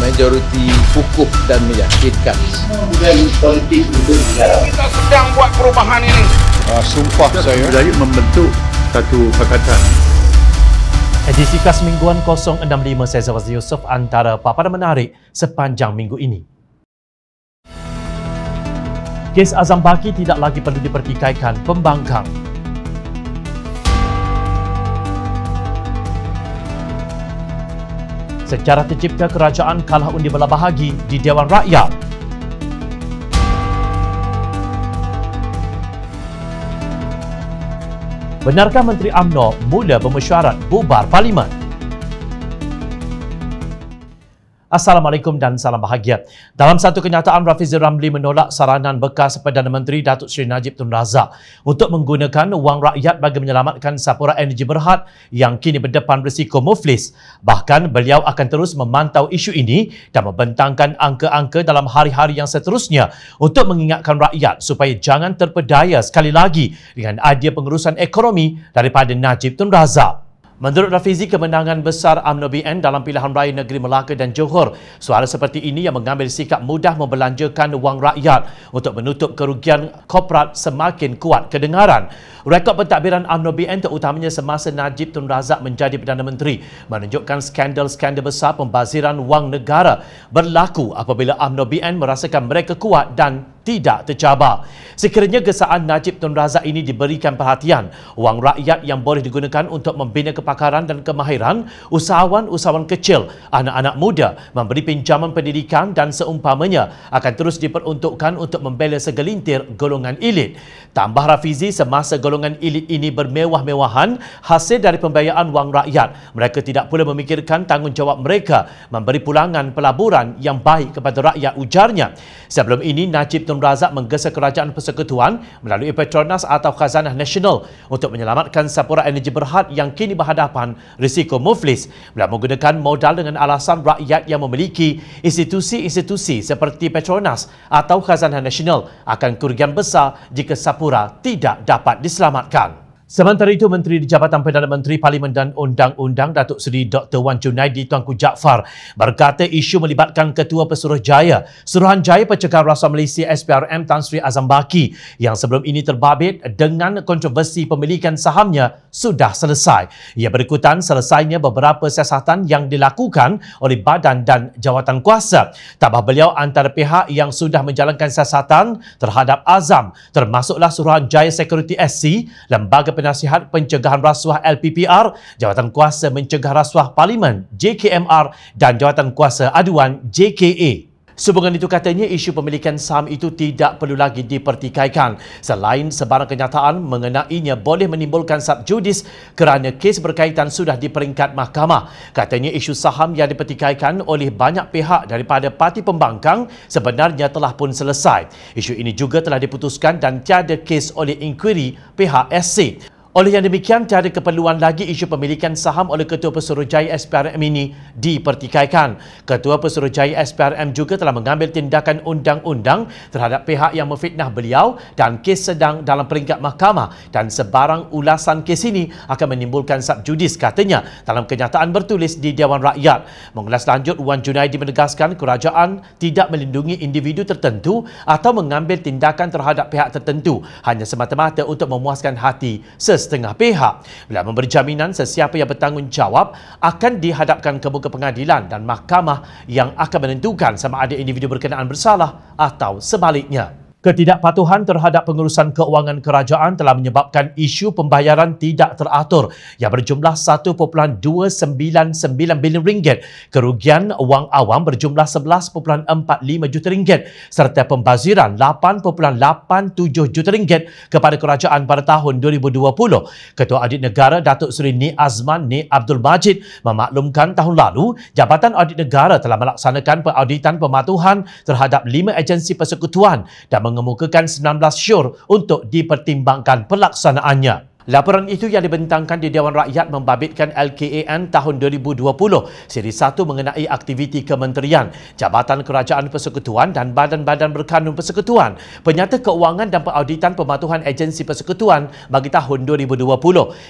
majoriti kukuh dan meyakinkan. Kita sedang buat perubahan ini. Uh, sumpah Kita saya. Budaya membentuk satu perkataan. Edisi khas mingguan 065 saya Zawazi Yusof antara paparan menarik sepanjang minggu ini. Kes Azam Baki tidak lagi perlu dipertikaikan pembangkang. Secara tercipta kerajaan kalah undi bela bahagi di Dewan Rakyat. Benarkah Menteri AMNO mula bermesyuarat bubar parlimen? Assalamualaikum dan salam bahagia. Dalam satu kenyataan, Rafizi Ramli menolak saranan bekas Perdana Menteri Datuk Seri Najib Tun Razak untuk menggunakan wang rakyat bagi menyelamatkan Sapura Energy Berhad yang kini berdepan risiko muflis. Bahkan beliau akan terus memantau isu ini dan membentangkan angka-angka dalam hari-hari yang seterusnya untuk mengingatkan rakyat supaya jangan terpedaya sekali lagi dengan idea pengurusan ekonomi daripada Najib Tun Razak. Menurut Rafizi, kemenangan besar UMNO BN dalam pilihan raya negeri Melaka dan Johor, suara seperti ini yang mengambil sikap mudah membelanjakan wang rakyat untuk menutup kerugian korporat semakin kuat kedengaran. Rekod pentadbiran UMNO BN terutamanya semasa Najib Tun Razak menjadi Perdana Menteri menunjukkan skandal-skandal besar pembaziran wang negara berlaku apabila UMNO BN merasakan mereka kuat dan tidak tercabar. Sekiranya gesaan Najib Tun Razak ini diberikan perhatian, wang rakyat yang boleh digunakan untuk membina kepakaran dan kemahiran, usahawan-usahawan kecil, anak-anak muda, memberi pinjaman pendidikan dan seumpamanya akan terus diperuntukkan untuk membela segelintir golongan elit. Tambah Rafizi, semasa golongan elit ini bermewah-mewahan hasil dari pembayaran wang rakyat, mereka tidak pula memikirkan tanggungjawab mereka memberi pulangan pelaburan yang baik kepada rakyat ujarnya. Sebelum ini, Najib Tun Abdul Razak menggesa Kerajaan Persekutuan melalui Petronas atau Khazanah Nasional untuk menyelamatkan sapura energi berhad yang kini berhadapan risiko muflis bila menggunakan modal dengan alasan rakyat yang memiliki institusi-institusi seperti Petronas atau Khazanah Nasional akan kerugian besar jika sapura tidak dapat diselamatkan. Sementara itu, Menteri di Jabatan Perdana Menteri Parlimen dan Undang-Undang Datuk Seri Dr. Wan Junaidi Tuanku Jaafar berkata isu melibatkan Ketua Pesuruh Jaya Suruhanjaya Pencegah Rasuah Malaysia SPRM Tan Sri Azam Baki yang sebelum ini terbabit dengan kontroversi pemilikan sahamnya sudah selesai. Ia berikutan selesainya beberapa siasatan yang dilakukan oleh badan dan jawatan kuasa. Tambah beliau antara pihak yang sudah menjalankan siasatan terhadap Azam termasuklah Suruhanjaya Security SC, lembaga Penasihat Pencegahan Rasuah LPPR, Jawatan Kuasa Mencegah Rasuah Parlimen JKMR dan Jawatan Kuasa Aduan JKA. Sebuah itu katanya isu pemilikan saham itu tidak perlu lagi dipertikaikan selain sebarang kenyataan mengenainya boleh menimbulkan judis kerana kes berkaitan sudah di peringkat mahkamah. Katanya isu saham yang dipertikaikan oleh banyak pihak daripada parti pembangkang sebenarnya telah pun selesai. Isu ini juga telah diputuskan dan tiada kes oleh inquiry pihak SC. Oleh yang demikian, tiada keperluan lagi isu pemilikan saham oleh Ketua Pesuruhjaya SPRM ini dipertikaikan. Ketua Pesuruhjaya SPRM juga telah mengambil tindakan undang-undang terhadap pihak yang memfitnah beliau dan kes sedang dalam peringkat mahkamah dan sebarang ulasan kes ini akan menimbulkan subjudis katanya dalam kenyataan bertulis di Dewan Rakyat. Mengulas lanjut, Wan Junaidi menegaskan kerajaan tidak melindungi individu tertentu atau mengambil tindakan terhadap pihak tertentu hanya semata-mata untuk memuaskan hati sesuatu setengah pihak bila memberjaminan sesiapa yang bertanggungjawab akan dihadapkan ke muka pengadilan dan mahkamah yang akan menentukan sama ada individu berkenaan bersalah atau sebaliknya. Ketidakpatuhan terhadap pengurusan keuangan kerajaan telah menyebabkan isu pembayaran tidak teratur yang berjumlah 1.299 bilion ringgit, kerugian wang awam berjumlah 11.45 juta ringgit serta pembaziran 8.87 juta ringgit kepada kerajaan pada tahun 2020. Ketua Adik Negara Datuk Seri Ni Azman Ni Abdul Majid memaklumkan tahun lalu Jabatan Adik Negara telah melaksanakan perauditan pematuhan terhadap lima agensi persekutuan dan meng- mengemukakan 19 syur untuk dipertimbangkan pelaksanaannya. Laporan itu yang dibentangkan di Dewan Rakyat membabitkan LKAN tahun 2020, siri 1 mengenai aktiviti kementerian, Jabatan Kerajaan Persekutuan dan Badan-Badan Berkanun Persekutuan, penyata keuangan dan pengauditan pematuhan agensi persekutuan bagi tahun 2020.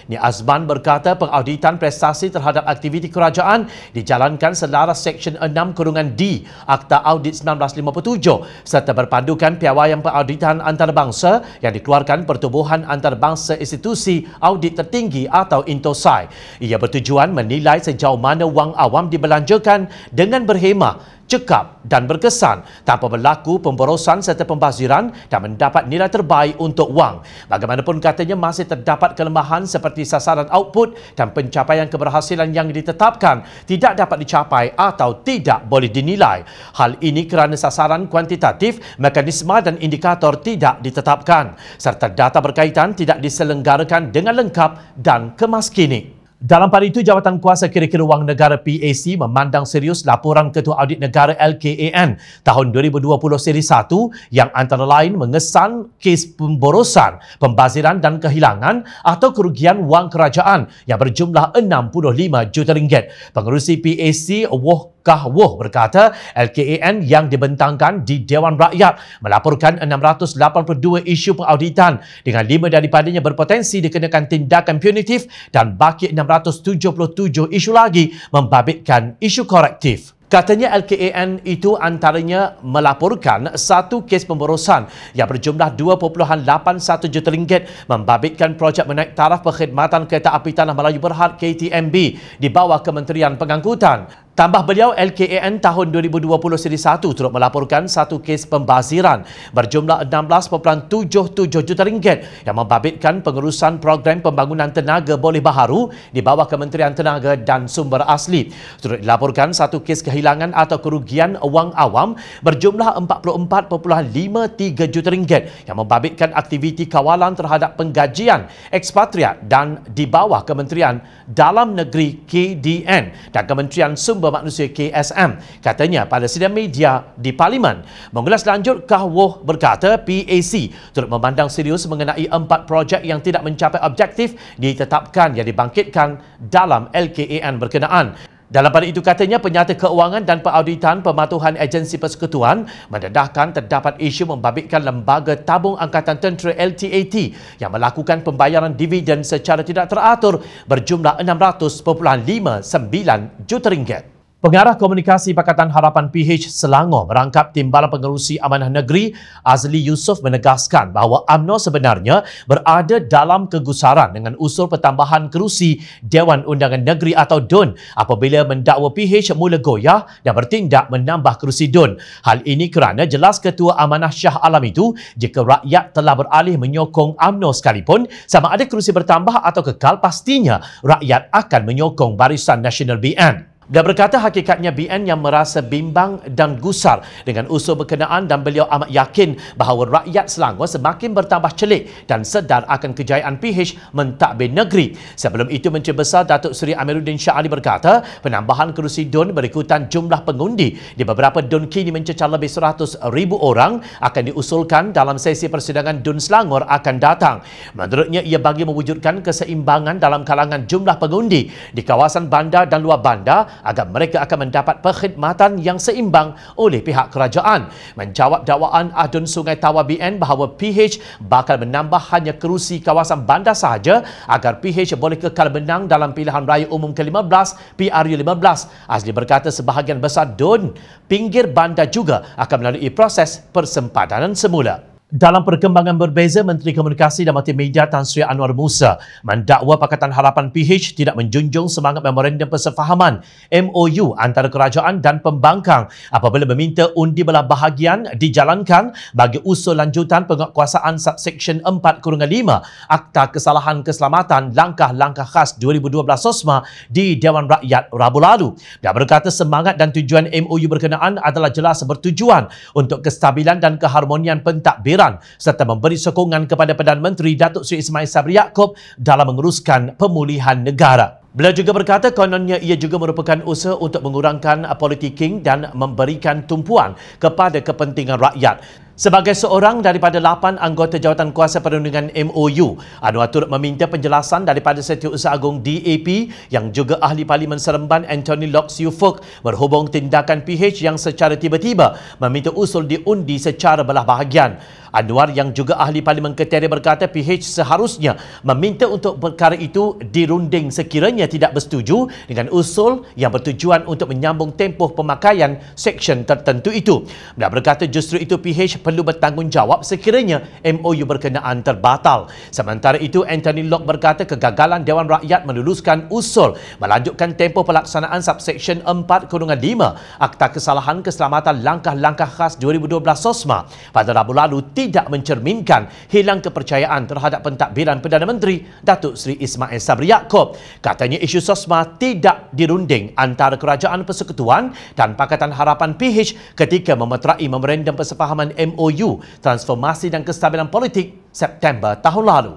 Ni Azman berkata pengauditan prestasi terhadap aktiviti kerajaan dijalankan selaras Seksyen 6 Kurungan D Akta Audit 1957 serta berpandukan piawaian pengauditan antarabangsa yang dikeluarkan Pertubuhan Antarabangsa Institusi Komisi Audit Tertinggi atau INTOSAI. Ia bertujuan menilai sejauh mana wang awam dibelanjakan dengan berhemah cekap dan berkesan tanpa berlaku pemborosan serta pembaziran dan mendapat nilai terbaik untuk wang. Bagaimanapun katanya masih terdapat kelemahan seperti sasaran output dan pencapaian keberhasilan yang ditetapkan tidak dapat dicapai atau tidak boleh dinilai. Hal ini kerana sasaran kuantitatif, mekanisme dan indikator tidak ditetapkan serta data berkaitan tidak diselenggarakan dengan lengkap dan kemaskini. Dalam pada itu, Jabatan Kuasa Kira-Kira Wang Negara PAC memandang serius laporan Ketua Audit Negara LKAN tahun 2020 Seri 1 yang antara lain mengesan kes pemborosan, pembaziran dan kehilangan atau kerugian wang kerajaan yang berjumlah 65 juta ringgit. Pengurusi PAC, Woh Kah Woh berkata LKAN yang dibentangkan di Dewan Rakyat melaporkan 682 isu pengauditan dengan lima daripadanya berpotensi dikenakan tindakan punitif dan baki 677 isu lagi membabitkan isu korektif. Katanya LKAN itu antaranya melaporkan satu kes pemborosan yang berjumlah 2.81 juta ringgit membabitkan projek menaik taraf perkhidmatan kereta api tanah Melayu Berhad KTMB di bawah Kementerian Pengangkutan. Tambah beliau, LKAN tahun 2020 Seri 1 turut melaporkan satu kes pembaziran berjumlah 16.77 juta ringgit yang membabitkan pengurusan program pembangunan tenaga boleh baharu di bawah Kementerian Tenaga dan Sumber Asli. Turut dilaporkan satu kes kehilangan atau kerugian wang awam berjumlah 44.53 juta ringgit yang membabitkan aktiviti kawalan terhadap penggajian ekspatriat dan di bawah Kementerian Dalam Negeri KDN dan Kementerian Sumber Sumber Manusia KSM katanya pada sidang media di Parlimen. Mengulas lanjut, Kah Woh berkata PAC turut memandang serius mengenai empat projek yang tidak mencapai objektif ditetapkan yang dibangkitkan dalam LKAN berkenaan. Dalam pada itu katanya penyata keuangan dan perauditan pematuhan agensi persekutuan mendedahkan terdapat isu membabitkan lembaga tabung angkatan tentera LTAT yang melakukan pembayaran dividen secara tidak teratur berjumlah 600.59 juta ringgit. Pengarah Komunikasi Pakatan Harapan PH Selangor merangkap Timbalan Pengerusi Amanah Negeri Azli Yusof menegaskan bahawa AMNO sebenarnya berada dalam kegusaran dengan usul pertambahan kerusi Dewan Undangan Negeri atau DUN apabila mendakwa PH mula goyah dan bertindak menambah kerusi DUN. Hal ini kerana jelas Ketua Amanah Syah Alam itu jika rakyat telah beralih menyokong AMNO sekalipun sama ada kerusi bertambah atau kekal pastinya rakyat akan menyokong Barisan Nasional BN. Dia berkata hakikatnya BN yang merasa bimbang dan gusar dengan usul berkenaan dan beliau amat yakin bahawa rakyat Selangor semakin bertambah celik dan sedar akan kejayaan PH mentadbir negeri. Sebelum itu Menteri Besar Datuk Seri Amiruddin Shah Ali berkata penambahan kerusi DUN berikutan jumlah pengundi di beberapa DUN kini mencecah lebih 100,000 orang akan diusulkan dalam sesi persidangan DUN Selangor akan datang. Menurutnya ia bagi mewujudkan keseimbangan dalam kalangan jumlah pengundi di kawasan bandar dan luar bandar agar mereka akan mendapat perkhidmatan yang seimbang oleh pihak kerajaan. Menjawab dakwaan Adun Sungai Tawa BN bahawa PH bakal menambah hanya kerusi kawasan bandar sahaja agar PH boleh kekal menang dalam pilihan raya umum ke-15 PRU-15. Azli berkata sebahagian besar DUN pinggir bandar juga akan melalui proses persempadanan semula. Dalam perkembangan berbeza, Menteri Komunikasi dan Multimedia Tan Sri Anwar Musa mendakwa Pakatan Harapan PH tidak menjunjung semangat memorandum persefahaman MOU antara kerajaan dan pembangkang apabila meminta undi belah bahagian dijalankan bagi usul lanjutan penguatkuasaan subseksyen 4-5 Akta Kesalahan Keselamatan Langkah-Langkah Khas 2012 SOSMA di Dewan Rakyat Rabu lalu. Dia berkata semangat dan tujuan MOU berkenaan adalah jelas bertujuan untuk kestabilan dan keharmonian pentadbiran kehadiran serta memberi sokongan kepada Perdana Menteri Datuk Seri Ismail Sabri Yaakob dalam menguruskan pemulihan negara. Beliau juga berkata kononnya ia juga merupakan usaha untuk mengurangkan politiking dan memberikan tumpuan kepada kepentingan rakyat. Sebagai seorang daripada lapan anggota jawatan kuasa perundingan MOU, Anwar turut meminta penjelasan daripada Setiausaha Agung DAP yang juga Ahli Parlimen Seremban Anthony Lok Siu Fok berhubung tindakan PH yang secara tiba-tiba meminta usul diundi secara belah bahagian. Anwar yang juga ahli parlimen Keteri berkata PH seharusnya meminta untuk perkara itu dirunding sekiranya tidak bersetuju dengan usul yang bertujuan untuk menyambung tempoh pemakaian seksyen tertentu itu. Beliau berkata justru itu PH perlu bertanggungjawab sekiranya MOU berkenaan terbatal. Sementara itu Anthony Lock berkata kegagalan Dewan Rakyat meluluskan usul melanjutkan tempoh pelaksanaan subseksyen 4-5 Akta Kesalahan Keselamatan Langkah-Langkah Khas 2012 SOSMA pada Rabu lalu tidak mencerminkan hilang kepercayaan terhadap pentadbiran Perdana Menteri Datuk Seri Ismail Sabri Yaakob. Katanya isu SOSMA tidak dirunding antara Kerajaan Persekutuan dan Pakatan Harapan PH ketika memeterai memerendam persefahaman MOU Transformasi dan Kestabilan Politik September tahun lalu.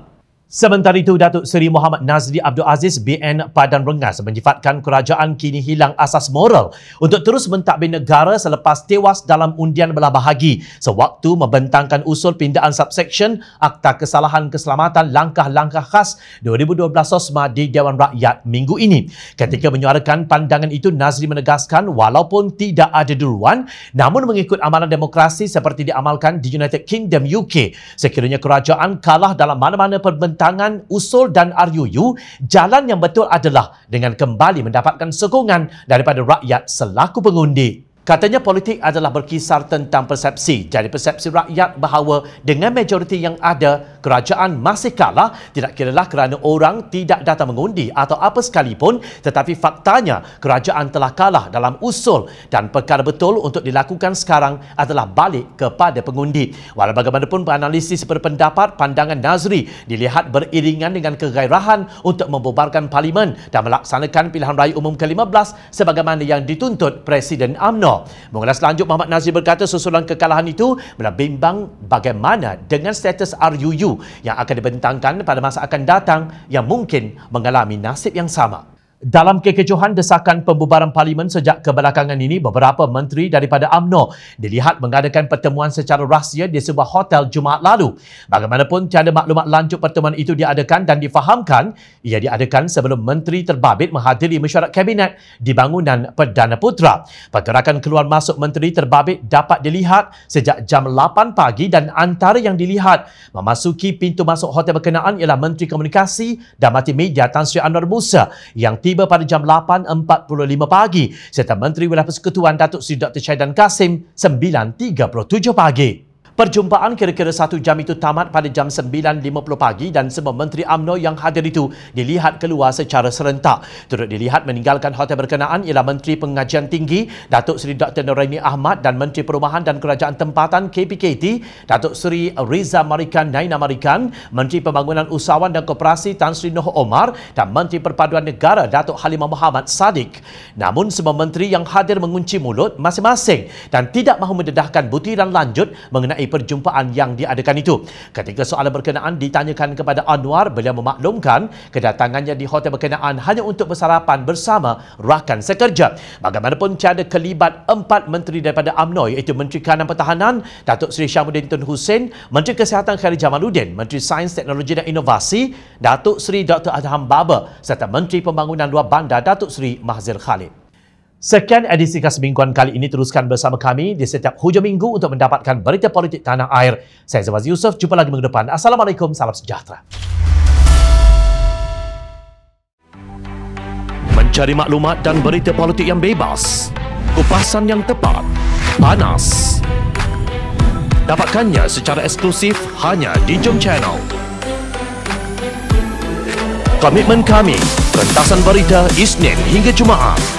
Sementara itu, Datuk Seri Muhammad Nazri Abdul Aziz BN Padan Rengas menjifatkan kerajaan kini hilang asas moral untuk terus mentadbir negara selepas tewas dalam undian belah bahagi sewaktu membentangkan usul pindaan subsection, Akta Kesalahan Keselamatan Langkah-Langkah Khas 2012 SOSMA di Dewan Rakyat minggu ini. Ketika menyuarakan pandangan itu, Nazri menegaskan walaupun tidak ada duluan, namun mengikut amalan demokrasi seperti diamalkan di United Kingdom UK, sekiranya kerajaan kalah dalam mana-mana perbentangan tangan usul dan RUU, jalan yang betul adalah dengan kembali mendapatkan sokongan daripada rakyat selaku pengundi. Katanya politik adalah berkisar tentang persepsi. Jadi persepsi rakyat bahawa dengan majoriti yang ada, kerajaan masih kalah tidak kiralah kerana orang tidak datang mengundi atau apa sekalipun tetapi faktanya kerajaan telah kalah dalam usul dan perkara betul untuk dilakukan sekarang adalah balik kepada pengundi. Walau bagaimanapun, analisis berpendapat pandangan Nazri dilihat beriringan dengan kegairahan untuk membubarkan parlimen dan melaksanakan pilihan raya umum ke-15 sebagaimana yang dituntut Presiden AMNO. Mengulas lanjut Muhammad Nazri berkata susulan kekalahan itu melebimbang bagaimana dengan status RUU yang akan dibentangkan pada masa akan datang yang mungkin mengalami nasib yang sama. Dalam kekecohan desakan pembubaran parlimen sejak kebelakangan ini, beberapa menteri daripada AMNO dilihat mengadakan pertemuan secara rahsia di sebuah hotel Jumaat lalu. Bagaimanapun, tiada maklumat lanjut pertemuan itu diadakan dan difahamkan ia diadakan sebelum menteri terbabit menghadiri mesyuarat kabinet di bangunan Perdana Putra. Pergerakan keluar masuk menteri terbabit dapat dilihat sejak jam 8 pagi dan antara yang dilihat memasuki pintu masuk hotel berkenaan ialah Menteri Komunikasi dan Mati Media Tan Sri Anwar Musa yang tiba pada jam 8.45 pagi serta Menteri Wilayah Persekutuan Datuk Seri Dr. Syahidan Kasim 9.37 pagi. Perjumpaan kira-kira satu jam itu tamat pada jam 9.50 pagi dan semua Menteri amno yang hadir itu dilihat keluar secara serentak. Turut dilihat meninggalkan hotel berkenaan ialah Menteri Pengajian Tinggi, Datuk Seri Dr. Noraini Ahmad dan Menteri Perumahan dan Kerajaan Tempatan KPKT, Datuk Seri Riza Marikan Naina Marikan, Menteri Pembangunan Usahawan dan Koperasi Tan Sri Noh Omar dan Menteri Perpaduan Negara Datuk Halimah Muhammad Sadiq. Namun semua Menteri yang hadir mengunci mulut masing-masing dan tidak mahu mendedahkan butiran lanjut mengenai perjumpaan yang diadakan itu. Ketika soalan berkenaan ditanyakan kepada Anwar, beliau memaklumkan kedatangannya di hotel berkenaan hanya untuk bersarapan bersama rakan sekerja. Bagaimanapun tiada kelibat empat menteri daripada UMNO iaitu Menteri Kanan Pertahanan, Datuk Seri Syamuddin Tun Hussein, Menteri Kesihatan Khairi Jamaluddin, Menteri Sains, Teknologi dan Inovasi, Datuk Seri Dr. Adham Baba serta Menteri Pembangunan Luar Bandar Datuk Seri Mahzir Khalid. Sekian edisi khas mingguan kali ini teruskan bersama kami di setiap hujung minggu untuk mendapatkan berita politik tanah air. Saya Zawaz Yusof, jumpa lagi minggu depan. Assalamualaikum, salam sejahtera. Mencari maklumat dan berita politik yang bebas, kupasan yang tepat, panas. Dapatkannya secara eksklusif hanya di Jom Channel. Komitmen kami, rentasan berita Isnin hingga Jumaat